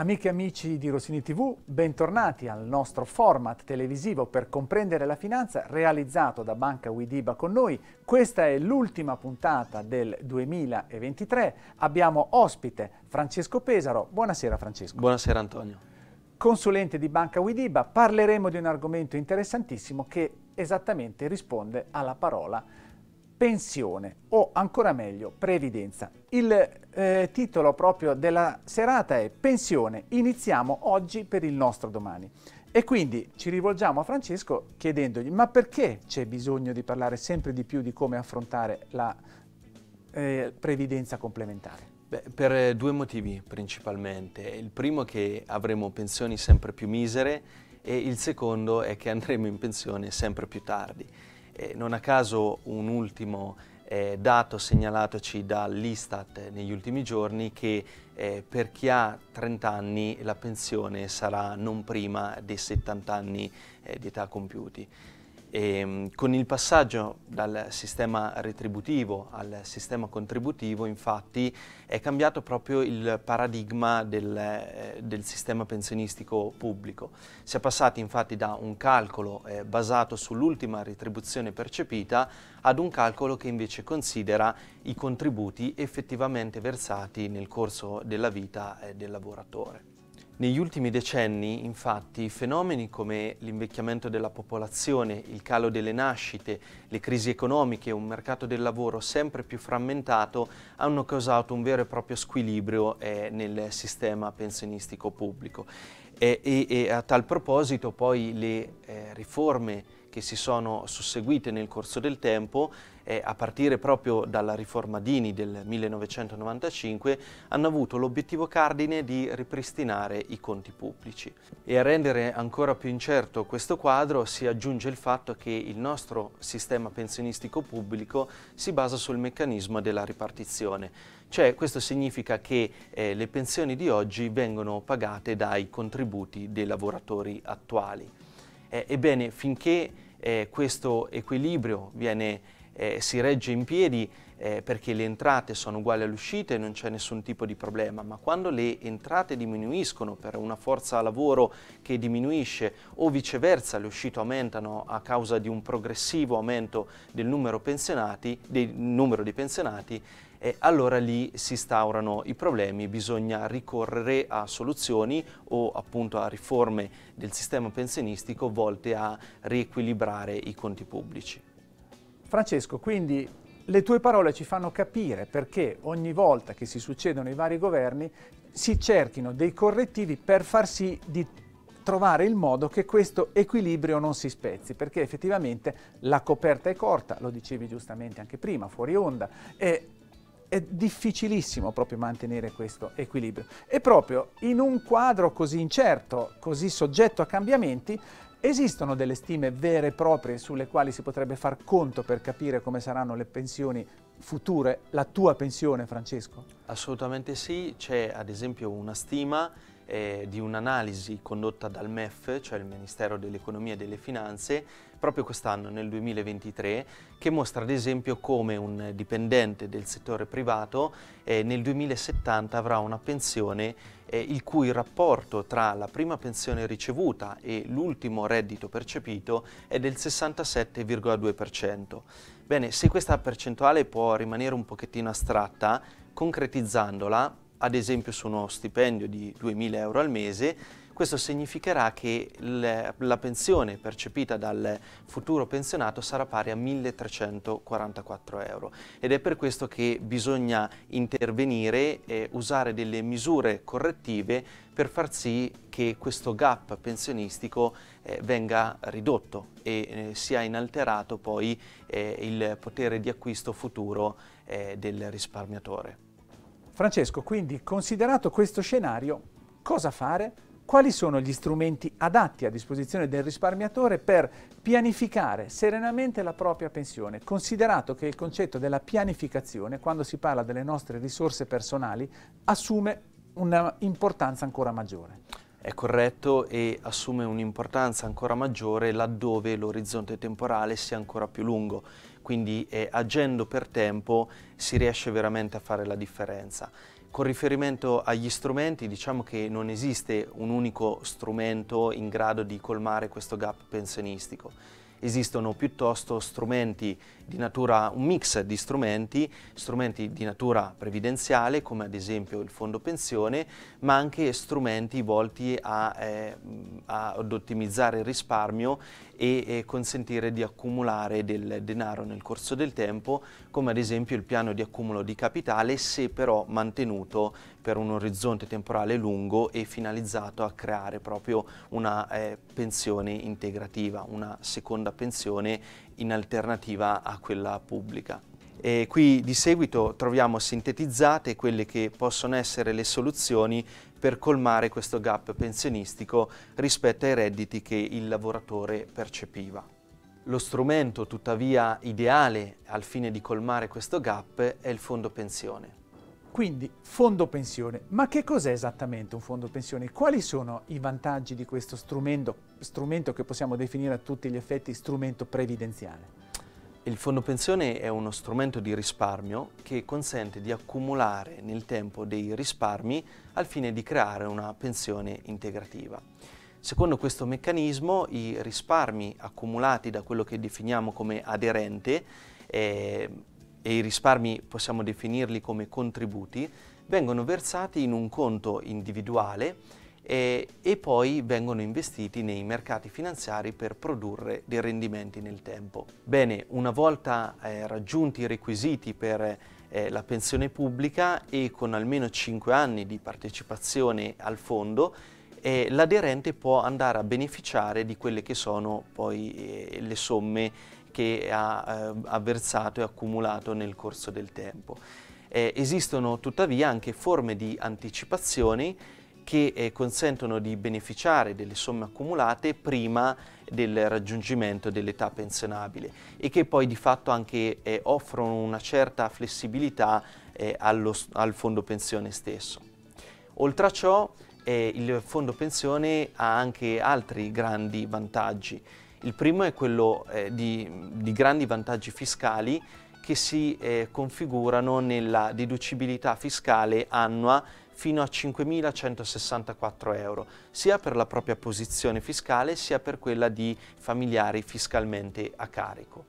Amiche e amici di Rossini TV, bentornati al nostro format televisivo per comprendere la finanza realizzato da Banca Widiba con noi. Questa è l'ultima puntata del 2023. Abbiamo ospite Francesco Pesaro. Buonasera Francesco. Buonasera Antonio. Consulente di Banca Widiba, parleremo di un argomento interessantissimo che esattamente risponde alla parola pensione o ancora meglio previdenza. Il eh, titolo proprio della serata è Pensione, iniziamo oggi per il nostro domani. E quindi ci rivolgiamo a Francesco chiedendogli ma perché c'è bisogno di parlare sempre di più di come affrontare la eh, previdenza complementare? Beh, per eh, due motivi principalmente. Il primo è che avremo pensioni sempre più misere e il secondo è che andremo in pensione sempre più tardi non a caso un ultimo eh, dato segnalatoci dall'Istat negli ultimi giorni che eh, per chi ha 30 anni la pensione sarà non prima dei 70 anni eh, di età compiuti. E ehm, con il passaggio dal sistema retributivo al sistema contributivo, infatti, è cambiato proprio il paradigma del, eh, del sistema pensionistico pubblico. Si è passati infatti da un calcolo eh, basato sull'ultima retribuzione percepita ad un calcolo che invece considera i contributi effettivamente versati nel corso della vita eh, del lavoratore. Negli ultimi decenni, infatti, fenomeni come l'invecchiamento della popolazione, il calo delle nascite, le crisi economiche e un mercato del lavoro sempre più frammentato hanno causato un vero e proprio squilibrio eh, nel sistema pensionistico pubblico. E, e, e, a tal proposito poi le eh, riforme che si sono susseguite nel corso del tempo, eh, a partire proprio dalla riforma Dini del 1995, hanno avuto l'obiettivo cardine di ripristinare i conti pubblici. E a rendere ancora più incerto questo quadro si aggiunge il fatto che il nostro sistema pensionistico pubblico si basa sul meccanismo della ripartizione, cioè questo significa che eh, le pensioni di oggi vengono pagate dai contributi dei lavoratori attuali. Eh, ebbene, finché eh, questo equilibrio viene, eh, si regge in piedi eh, perché le entrate sono uguali alle uscite e non c'è nessun tipo di problema, ma quando le entrate diminuiscono per una forza lavoro che diminuisce o viceversa le uscite aumentano a causa di un progressivo aumento del numero, pensionati, del numero di pensionati, eh, allora lì si instaurano i problemi, bisogna ricorrere a soluzioni o appunto a riforme del sistema pensionistico volte a riequilibrare i conti pubblici. Francesco, quindi le tue parole ci fanno capire perché ogni volta che si succedono i vari governi si cerchino dei correttivi per far sì di trovare il modo che questo equilibrio non si spezzi, perché effettivamente la coperta è corta, lo dicevi giustamente anche prima, fuori onda, e è difficilissimo proprio mantenere questo equilibrio. E proprio in un quadro così incerto, così soggetto a cambiamenti, Esistono delle stime vere e proprie sulle quali si potrebbe far conto per capire come saranno le pensioni future, la tua pensione Francesco? Assolutamente sì, c'è ad esempio una stima eh, di un'analisi condotta dal MEF, cioè il Ministero dell'Economia e delle Finanze, proprio quest'anno, nel 2023, che mostra ad esempio come un dipendente del settore privato eh, nel 2070 avrà una pensione eh, il cui rapporto tra la prima pensione ricevuta e l'ultimo reddito percepito è del 67,2%. Bene, se questa percentuale può rimanere un pochettino astratta, concretizzandola ad esempio su uno stipendio di 2.000 euro al mese, questo significherà che la pensione percepita dal futuro pensionato sarà pari a 1.344 euro ed è per questo che bisogna intervenire e usare delle misure correttive per far sì che questo gap pensionistico eh, venga ridotto e eh, sia inalterato poi eh, il potere di acquisto futuro eh, del risparmiatore. Francesco, quindi considerato questo scenario, cosa fare? Quali sono gli strumenti adatti a disposizione del risparmiatore per pianificare serenamente la propria pensione, considerato che il concetto della pianificazione, quando si parla delle nostre risorse personali, assume un'importanza ancora maggiore? È corretto e assume un'importanza ancora maggiore laddove l'orizzonte temporale sia ancora più lungo quindi eh, agendo per tempo si riesce veramente a fare la differenza. Con riferimento agli strumenti, diciamo che non esiste un unico strumento in grado di colmare questo gap pensionistico. Esistono piuttosto strumenti di natura, un mix di strumenti, strumenti di natura previdenziale come ad esempio il fondo pensione, ma anche strumenti volti a, eh, ad ottimizzare il risparmio e, e consentire di accumulare del denaro nel corso del tempo, come ad esempio il piano di accumulo di capitale, se però mantenuto per un orizzonte temporale lungo e finalizzato a creare proprio una eh, pensione integrativa, una seconda pensione in alternativa a quella pubblica. E qui di seguito troviamo sintetizzate quelle che possono essere le soluzioni per colmare questo gap pensionistico rispetto ai redditi che il lavoratore percepiva. Lo strumento tuttavia ideale al fine di colmare questo gap è il fondo pensione. Quindi fondo pensione, ma che cos'è esattamente un fondo pensione? Quali sono i vantaggi di questo strumento, strumento che possiamo definire a tutti gli effetti strumento previdenziale? Il fondo pensione è uno strumento di risparmio che consente di accumulare nel tempo dei risparmi al fine di creare una pensione integrativa. Secondo questo meccanismo i risparmi accumulati da quello che definiamo come aderente eh, e i risparmi possiamo definirli come contributi vengono versati in un conto individuale eh, e poi vengono investiti nei mercati finanziari per produrre dei rendimenti nel tempo. Bene, una volta eh, raggiunti i requisiti per eh, la pensione pubblica e con almeno 5 anni di partecipazione al fondo, eh, l'aderente può andare a beneficiare di quelle che sono poi eh, le somme che ha eh, avversato e accumulato nel corso del tempo. esistono tuttavia anche forme di anticipazioni che eh, consentono di beneficiare delle somme accumulate prima del raggiungimento dell'età pensionabile e che poi di fatto anche eh, offrono una certa flessibilità eh, allo, al fondo pensione stesso. Oltre a ciò eh, il fondo pensione ha anche altri grandi vantaggi. Il primo è quello eh, di, di grandi vantaggi fiscali che si eh, configurano nella deducibilità fiscale annua fino a 5.164 euro, sia per la propria posizione fiscale sia per quella di familiari fiscalmente a carico.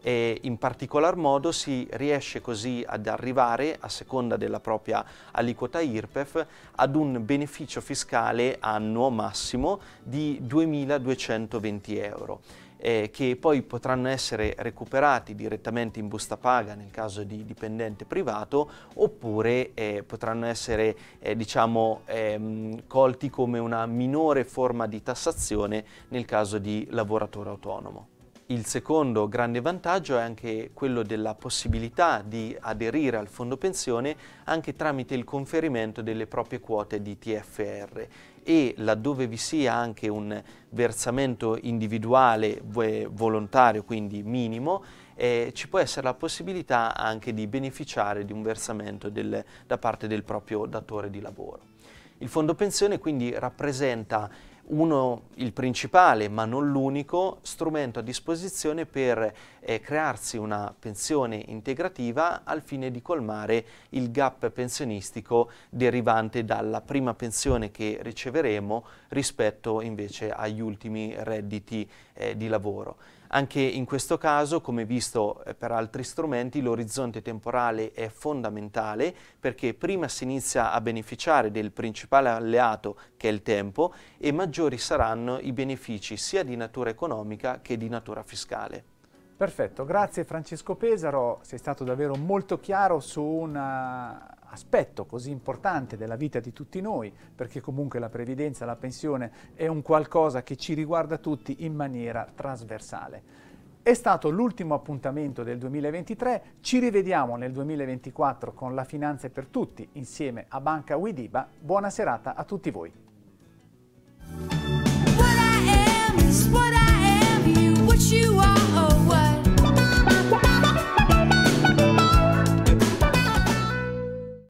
E in particolar modo si riesce così ad arrivare, a seconda della propria aliquota IRPEF, ad un beneficio fiscale annuo massimo di 2.220 euro eh, che poi potranno essere recuperati direttamente in busta paga nel caso di dipendente privato oppure eh, potranno essere eh, diciamo, ehm, colti come una minore forma di tassazione nel caso di lavoratore autonomo. Il secondo grande vantaggio è anche quello della possibilità di aderire al fondo pensione anche tramite il conferimento delle proprie quote di TFR e laddove vi sia anche un versamento individuale volontario, quindi minimo, eh, ci può essere la possibilità anche di beneficiare di un versamento del, da parte del proprio datore di lavoro. Il fondo pensione quindi rappresenta uno, il principale ma non l'unico, strumento a disposizione per eh, crearsi una pensione integrativa al fine di colmare il gap pensionistico derivante dalla prima pensione che riceveremo rispetto invece agli ultimi redditi eh, di lavoro. Anche in questo caso, come visto eh, per altri strumenti, l'orizzonte temporale è fondamentale perché prima si inizia a beneficiare del principale alleato che è il tempo e maggiori saranno i benefici sia di natura economica che di natura fiscale. Perfetto, grazie Francesco Pesaro, sei stato davvero molto chiaro su una aspetto così importante della vita di tutti noi, perché comunque la previdenza, la pensione è un qualcosa che ci riguarda tutti in maniera trasversale. È stato l'ultimo appuntamento del 2023, ci rivediamo nel 2024 con la Finanze per Tutti insieme a Banca Widiba. Buona serata a tutti voi.